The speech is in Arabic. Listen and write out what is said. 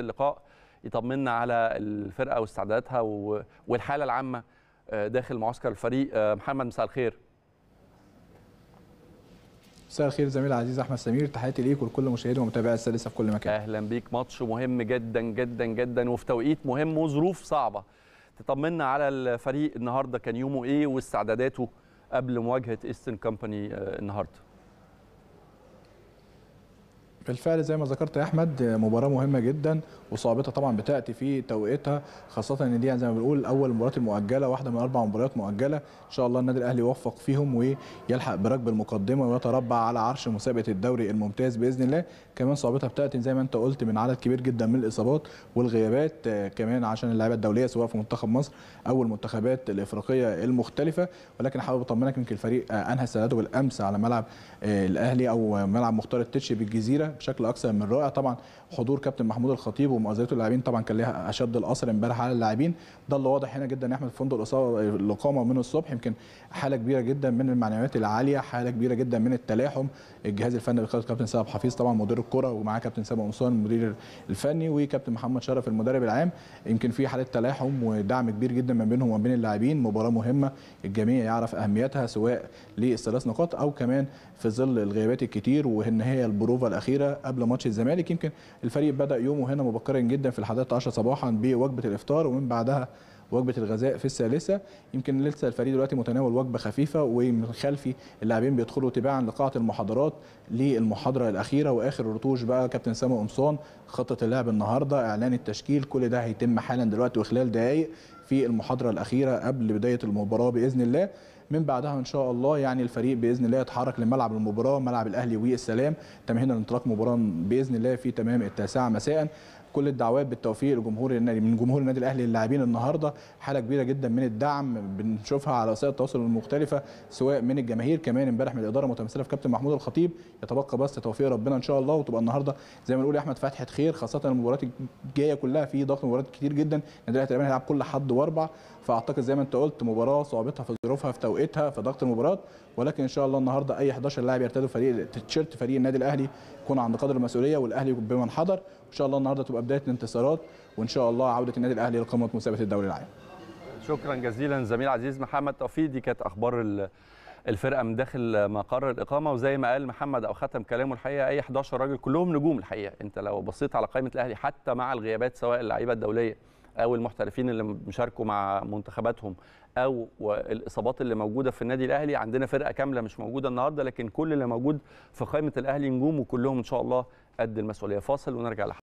اللقاء يطمنا على الفرقه واستعداداتها والحاله العامه آه، داخل معسكر الفريق آه، محمد مساء الخير مساء الخير زميل عزيز احمد سمير تحياتي ليك ولكل مشاهدي ومتابعي السادسه في كل مكان اهلا بيك ماتش مهم جدا جدا جدا وفي توقيت مهم وظروف صعبه تطمنا على الفريق النهارده كان يومه ايه واستعداداته قبل مواجهه ايستن آه، كومباني النهارده بالفعل زي ما ذكرت يا احمد مباراه مهمه جدا وصعوبتها طبعا بتاتي في توقيتها خاصه ان دي زي ما بنقول اول مباراه مؤجله واحده من اربع مباريات مؤجله ان شاء الله النادي الاهلي يوفق فيهم ويلحق بركب المقدمه ويتربع على عرش مسابقه الدوري الممتاز باذن الله كمان صعوبتها بتاتي زي ما انت قلت من عدد كبير جدا من الاصابات والغيابات آه، كمان عشان اللاعيبه الدوليه سواء في منتخب مصر او المنتخبات الافريقيه المختلفه ولكن حابب اطمنك يمكن الفريق آه، انهى سداده بالامس على ملعب آه، الاهلي او ملعب مختار التتش بالجزيره بشكل اكثر من رائع طبعا حضور كابتن محمود الخطيب ومؤازرته اللاعبين طبعا كان ليها اشد الاثر امبارح على اللاعبين ده اللي واضح هنا جدا احمد في فندق الاقامه من الصبح يمكن حاله كبيره جدا من المعنويات العاليه حاله كبيره جدا من التلاحم الجهاز الفني بقياده كابتن سبب حفيظ طبعا مدير الكره ومعاه كابتن سامي قمصان المدير الفني وكابتن محمد شرف المدرب العام يمكن في حاله تلاحم ودعم كبير جدا ما بينهم وما بين اللاعبين مباراه مهمه الجميع يعرف اهميتها سواء للثلاث نقاط او كمان في ظل الغيابات الكتير وان هي البروفه الاخيره ده قبل ماتش الزمالك يمكن الفريق بدا يومه هنا مبكرا جدا في ال11 صباحا بوجبه الافطار ومن بعدها وجبه الغذاء في الثالثه يمكن لسه الفريق دلوقتي متناول وجبه خفيفه ومن خلفي اللاعبين بيدخلوا تباعا لقاعه المحاضرات للمحاضره الاخيره واخر رتوش بقى كابتن سامي قمصان خطه اللعب النهارده اعلان التشكيل كل ده هيتم حالا دلوقتي وخلال دقائق في المحاضره الاخيره قبل بدايه المباراه باذن الله من بعدها ان شاء الله يعني الفريق باذن الله يتحرك لملعب المباراه ملعب الاهلي والسلام تمهيدا لانطلاق مباراه باذن الله في تمام التاسعه مساء كل الدعوات بالتوفيق لجمهور النادي من جمهور النادي الاهلي اللاعبين النهارده حاله كبيره جدا من الدعم بنشوفها على وسائل التواصل المختلفه سواء من الجماهير كمان امبارح من الاداره متمثله في كابتن محمود الخطيب يتبقى بس توفيق ربنا ان شاء الله وتبقى النهارده زي ما نقول يا احمد فتحت خير خاصه المباريات الجايه كلها في ضغط مباريات كتير جدا النادي الاهلي هيلعب كل حد واربع فاعتقد زي ما انت قلت مباراه صعوبتها في ظروفها في توقيتها في ضغط المباراه ولكن ان شاء الله النهارده اي 11 لاعب يرتدوا فريق تيشيرت فريق النادي الاهلي يكون عند قدر المسؤوليه والاهلي بمن حضر شاء الله النهارده تبقى بدايه الانتصارات وان شاء الله عوده النادي الاهلي لقمه مسابقه الدوري العام شكرا جزيلا زميل عزيز محمد توفيق دي كانت اخبار الفرقه من داخل مقر الاقامه وزي ما قال محمد او ختم كلامه الحقيقه اي 11 راجل كلهم نجوم الحقيقه انت لو بصيت على قائمه الاهلي حتى مع الغيابات سواء اللعيبه الدوليه او المحترفين اللي مشاركوا مع منتخباتهم او الاصابات اللي موجوده في النادي الاهلي عندنا فرقه كامله مش موجوده النهارده لكن كل اللي موجود في قائمه الاهلي نجوم وكلهم ان شاء الله قد المسؤوليه فاصل ونرجع لحاجة.